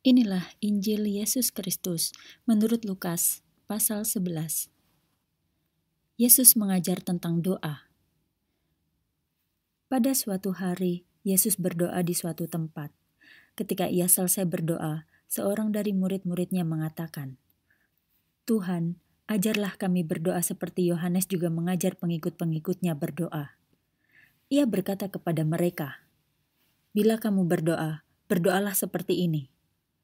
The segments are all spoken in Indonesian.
Inilah Injil Yesus Kristus menurut Lukas pasal 11. Yesus mengajar tentang doa. Pada suatu hari, Yesus berdoa di suatu tempat. Ketika ia selesai berdoa, seorang dari murid-muridnya mengatakan, "Tuhan, ajarlah kami berdoa seperti Yohanes juga mengajar pengikut-pengikutnya berdoa." Ia berkata kepada mereka, "Bila kamu berdoa, berdoalah seperti ini."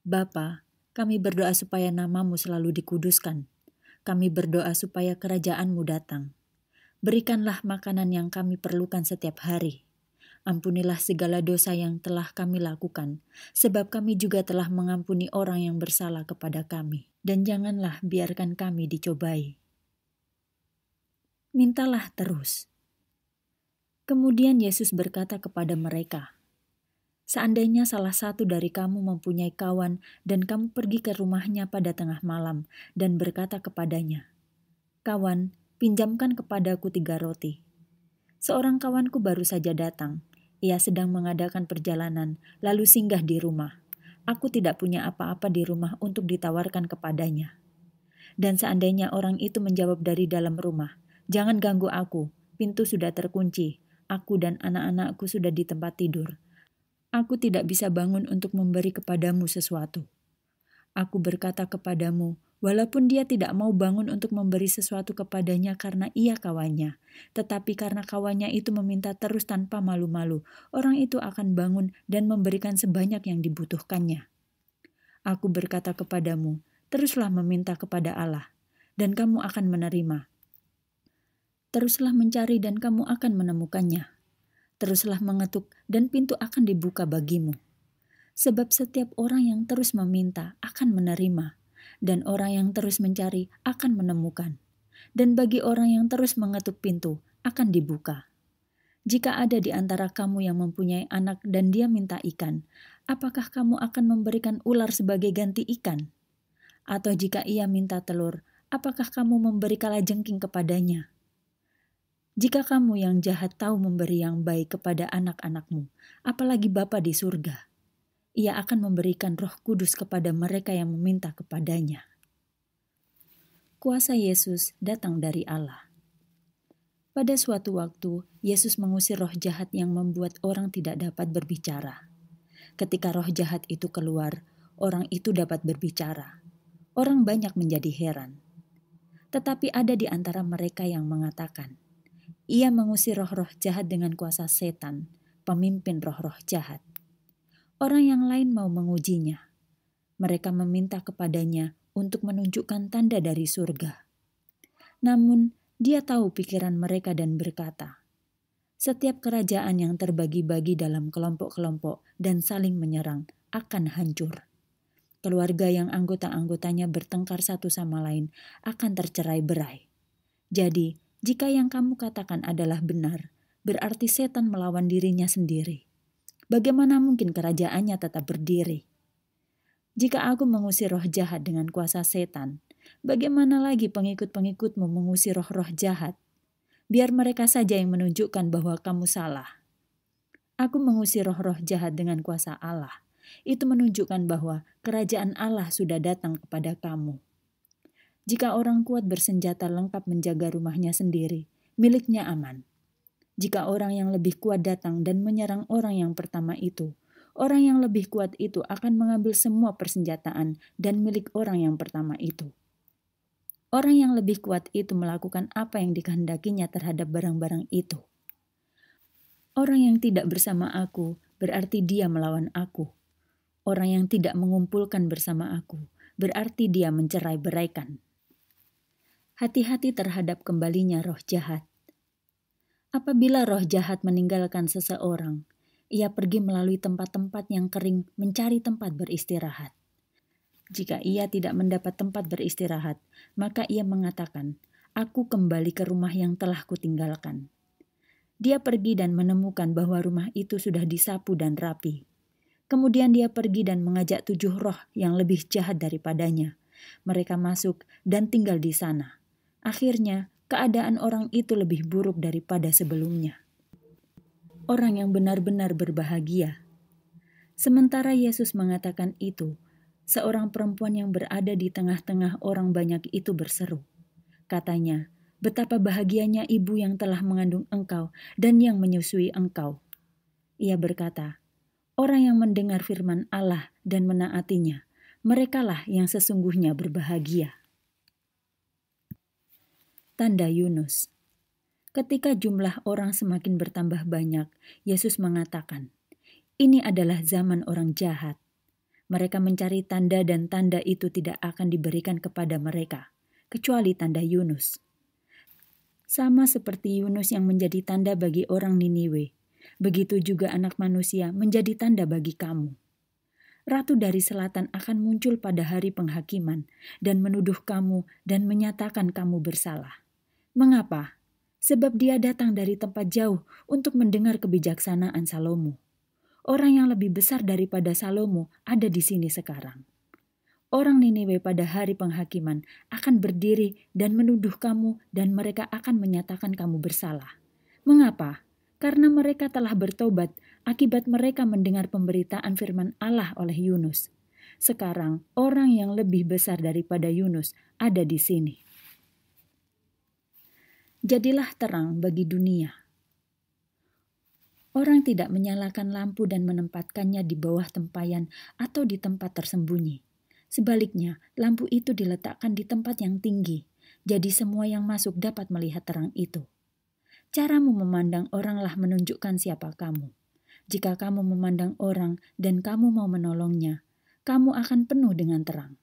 Bapa, kami berdoa supaya namamu selalu dikuduskan. Kami berdoa supaya kerajaanmu datang. Berikanlah makanan yang kami perlukan setiap hari. Ampunilah segala dosa yang telah kami lakukan, sebab kami juga telah mengampuni orang yang bersalah kepada kami. Dan janganlah biarkan kami dicobai. Mintalah terus. Kemudian Yesus berkata kepada mereka, Seandainya salah satu dari kamu mempunyai kawan dan kamu pergi ke rumahnya pada tengah malam dan berkata kepadanya, "Kawan, pinjamkan kepadaku tiga roti." Seorang kawanku baru saja datang. Ia sedang mengadakan perjalanan, lalu singgah di rumah. Aku tidak punya apa-apa di rumah untuk ditawarkan kepadanya. Dan seandainya orang itu menjawab dari dalam rumah, "Jangan ganggu aku, pintu sudah terkunci, aku dan anak-anakku sudah di tempat tidur." Aku tidak bisa bangun untuk memberi kepadamu sesuatu. Aku berkata kepadamu, walaupun dia tidak mau bangun untuk memberi sesuatu kepadanya karena ia kawannya, tetapi karena kawannya itu meminta terus tanpa malu-malu, orang itu akan bangun dan memberikan sebanyak yang dibutuhkannya. Aku berkata kepadamu, teruslah meminta kepada Allah, dan kamu akan menerima. Teruslah mencari, dan kamu akan menemukannya Teruslah mengetuk dan pintu akan dibuka bagimu. Sebab setiap orang yang terus meminta akan menerima, dan orang yang terus mencari akan menemukan. Dan bagi orang yang terus mengetuk pintu akan dibuka. Jika ada di antara kamu yang mempunyai anak dan dia minta ikan, apakah kamu akan memberikan ular sebagai ganti ikan? Atau jika ia minta telur, apakah kamu memberi kalajengking kepadanya? Jika kamu yang jahat tahu memberi yang baik kepada anak-anakmu, apalagi Bapa di surga, ia akan memberikan roh kudus kepada mereka yang meminta kepadanya. Kuasa Yesus datang dari Allah. Pada suatu waktu, Yesus mengusir roh jahat yang membuat orang tidak dapat berbicara. Ketika roh jahat itu keluar, orang itu dapat berbicara. Orang banyak menjadi heran. Tetapi ada di antara mereka yang mengatakan, ia mengusir roh-roh jahat dengan kuasa setan, pemimpin roh-roh jahat. Orang yang lain mau mengujinya. Mereka meminta kepadanya untuk menunjukkan tanda dari surga. Namun, dia tahu pikiran mereka dan berkata, setiap kerajaan yang terbagi-bagi dalam kelompok-kelompok dan saling menyerang akan hancur. Keluarga yang anggota-anggotanya bertengkar satu sama lain akan tercerai berai. Jadi, jika yang kamu katakan adalah benar, berarti setan melawan dirinya sendiri. Bagaimana mungkin kerajaannya tetap berdiri? Jika aku mengusir roh jahat dengan kuasa setan, bagaimana lagi pengikut-pengikutmu mengusir roh-roh jahat? Biar mereka saja yang menunjukkan bahwa kamu salah. Aku mengusir roh-roh jahat dengan kuasa Allah. Itu menunjukkan bahwa kerajaan Allah sudah datang kepada kamu. Jika orang kuat bersenjata lengkap menjaga rumahnya sendiri, miliknya aman. Jika orang yang lebih kuat datang dan menyerang orang yang pertama itu, orang yang lebih kuat itu akan mengambil semua persenjataan dan milik orang yang pertama itu. Orang yang lebih kuat itu melakukan apa yang dikehendakinya terhadap barang-barang itu. Orang yang tidak bersama aku berarti dia melawan aku. Orang yang tidak mengumpulkan bersama aku berarti dia mencerai-beraikan hati-hati terhadap kembalinya roh jahat. Apabila roh jahat meninggalkan seseorang, ia pergi melalui tempat-tempat yang kering mencari tempat beristirahat. Jika ia tidak mendapat tempat beristirahat, maka ia mengatakan, "Aku kembali ke rumah yang telah kutinggalkan." Dia pergi dan menemukan bahwa rumah itu sudah disapu dan rapi. Kemudian dia pergi dan mengajak tujuh roh yang lebih jahat daripadanya. Mereka masuk dan tinggal di sana. Akhirnya, keadaan orang itu lebih buruk daripada sebelumnya. Orang yang benar-benar berbahagia. Sementara Yesus mengatakan itu, seorang perempuan yang berada di tengah-tengah orang banyak itu berseru. Katanya, betapa bahagianya ibu yang telah mengandung engkau dan yang menyusui engkau. Ia berkata, orang yang mendengar firman Allah dan menaatinya, merekalah yang sesungguhnya berbahagia. Tanda Yunus Ketika jumlah orang semakin bertambah banyak, Yesus mengatakan, "Ini adalah zaman orang jahat. Mereka mencari tanda, dan tanda itu tidak akan diberikan kepada mereka, kecuali tanda Yunus." Sama seperti Yunus yang menjadi tanda bagi orang Niniwe, begitu juga Anak Manusia menjadi tanda bagi kamu. Ratu dari selatan akan muncul pada hari penghakiman dan menuduh kamu dan menyatakan kamu bersalah Mengapa? Sebab dia datang dari tempat jauh untuk mendengar kebijaksanaan Salomo. Orang yang lebih besar daripada Salomo ada di sini sekarang. Orang Niniwe pada hari penghakiman akan berdiri dan menuduh kamu dan mereka akan menyatakan kamu bersalah. Mengapa? Karena mereka telah bertobat akibat mereka mendengar pemberitaan firman Allah oleh Yunus. Sekarang orang yang lebih besar daripada Yunus ada di sini. Jadilah terang bagi dunia. Orang tidak menyalakan lampu dan menempatkannya di bawah tempayan atau di tempat tersembunyi. Sebaliknya, lampu itu diletakkan di tempat yang tinggi, jadi semua yang masuk dapat melihat terang itu. Caramu memandang oranglah menunjukkan siapa kamu. Jika kamu memandang orang dan kamu mau menolongnya, kamu akan penuh dengan terang.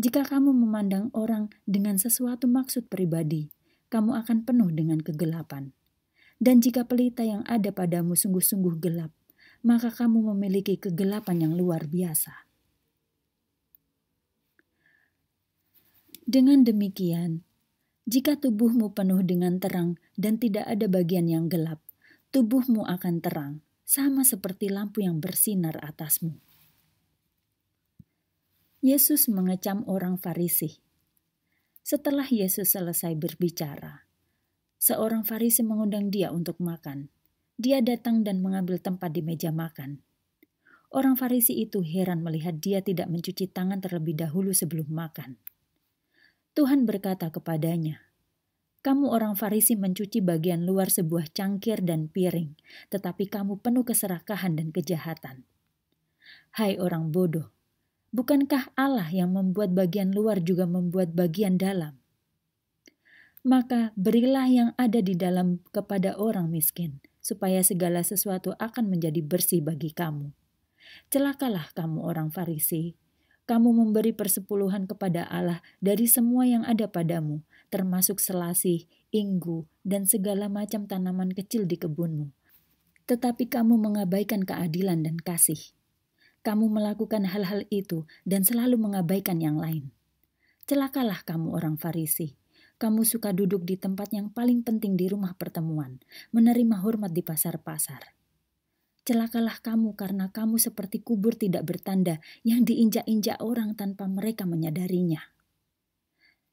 Jika kamu memandang orang dengan sesuatu maksud pribadi, kamu akan penuh dengan kegelapan. Dan jika pelita yang ada padamu sungguh-sungguh gelap, maka kamu memiliki kegelapan yang luar biasa. Dengan demikian, jika tubuhmu penuh dengan terang dan tidak ada bagian yang gelap, tubuhmu akan terang, sama seperti lampu yang bersinar atasmu. Yesus mengecam orang Farisi. Setelah Yesus selesai berbicara, seorang Farisi mengundang dia untuk makan. Dia datang dan mengambil tempat di meja makan. Orang Farisi itu heran melihat dia tidak mencuci tangan terlebih dahulu sebelum makan. Tuhan berkata kepadanya, "Kamu orang Farisi mencuci bagian luar sebuah cangkir dan piring, tetapi kamu penuh keserakahan dan kejahatan." Hai orang bodoh, Bukankah Allah yang membuat bagian luar juga membuat bagian dalam? Maka berilah yang ada di dalam kepada orang miskin, supaya segala sesuatu akan menjadi bersih bagi kamu. Celakalah kamu orang Farisi, kamu memberi persepuluhan kepada Allah dari semua yang ada padamu, termasuk selasih, inggu, dan segala macam tanaman kecil di kebunmu. Tetapi kamu mengabaikan keadilan dan kasih kamu melakukan hal-hal itu dan selalu mengabaikan yang lain. Celakalah kamu orang Farisi. Kamu suka duduk di tempat yang paling penting di rumah pertemuan, menerima hormat di pasar-pasar. Celakalah kamu karena kamu seperti kubur tidak bertanda yang diinjak-injak orang tanpa mereka menyadarinya.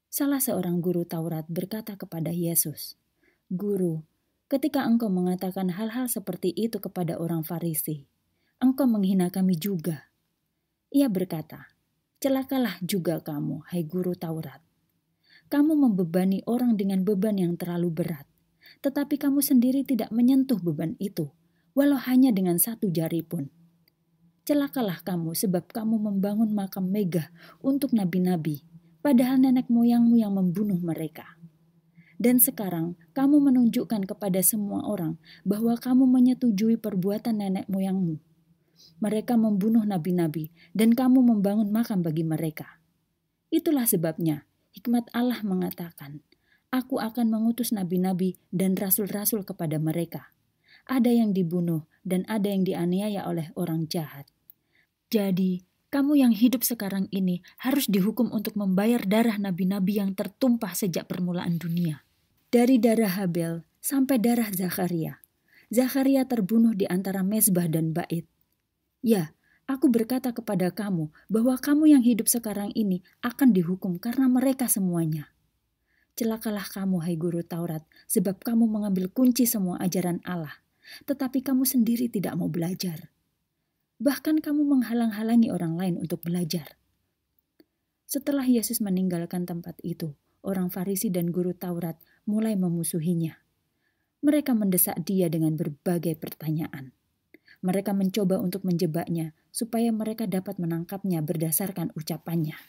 Salah seorang guru Taurat berkata kepada Yesus, "Guru, ketika engkau mengatakan hal-hal seperti itu kepada orang Farisi, engkau menghina kami juga. Ia berkata, celakalah juga kamu, hai guru Taurat. Kamu membebani orang dengan beban yang terlalu berat, tetapi kamu sendiri tidak menyentuh beban itu, walau hanya dengan satu jari pun. Celakalah kamu sebab kamu membangun makam megah untuk nabi-nabi, padahal nenek moyangmu yang membunuh mereka. Dan sekarang kamu menunjukkan kepada semua orang bahwa kamu menyetujui perbuatan nenek moyangmu mereka membunuh nabi-nabi, dan kamu membangun makam bagi mereka. Itulah sebabnya hikmat Allah mengatakan, Aku akan mengutus nabi-nabi dan rasul-rasul kepada mereka. Ada yang dibunuh dan ada yang dianiaya oleh orang jahat. Jadi, kamu yang hidup sekarang ini harus dihukum untuk membayar darah nabi-nabi yang tertumpah sejak permulaan dunia. Dari darah Habel sampai darah Zakaria. Zakaria terbunuh di antara mezbah dan bait. Ya, aku berkata kepada kamu bahwa kamu yang hidup sekarang ini akan dihukum karena mereka semuanya. Celakalah kamu, hai guru Taurat, sebab kamu mengambil kunci semua ajaran Allah, tetapi kamu sendiri tidak mau belajar. Bahkan kamu menghalang-halangi orang lain untuk belajar. Setelah Yesus meninggalkan tempat itu, orang Farisi dan guru Taurat mulai memusuhinya. Mereka mendesak dia dengan berbagai pertanyaan. Mereka mencoba untuk menjebaknya supaya mereka dapat menangkapnya berdasarkan ucapannya.